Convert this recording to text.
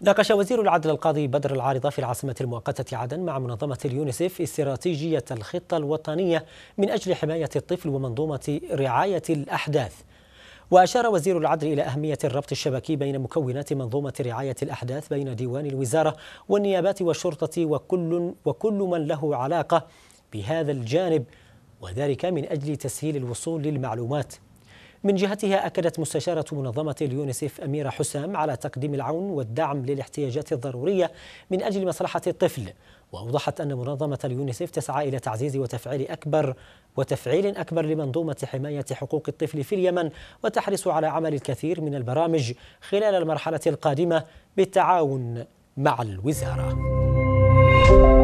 ناقش وزير العدل القاضي بدر العارضة في العاصمة المؤقتة عدن مع منظمة اليونيسيف استراتيجية الخطة الوطنية من أجل حماية الطفل ومنظومة رعاية الأحداث وأشار وزير العدل إلى أهمية الربط الشبكي بين مكونات منظومة رعاية الأحداث بين ديوان الوزارة والنيابات والشرطة وكل, وكل من له علاقة بهذا الجانب وذلك من أجل تسهيل الوصول للمعلومات من جهتها أكدت مستشارة منظمة اليونيسيف أميرة حسام على تقديم العون والدعم للاحتياجات الضرورية من أجل مصلحة الطفل وأوضحت أن منظمة اليونيسيف تسعى إلى تعزيز وتفعيل أكبر وتفعيل أكبر لمنظومة حماية حقوق الطفل في اليمن وتحرص على عمل الكثير من البرامج خلال المرحلة القادمة بالتعاون مع الوزارة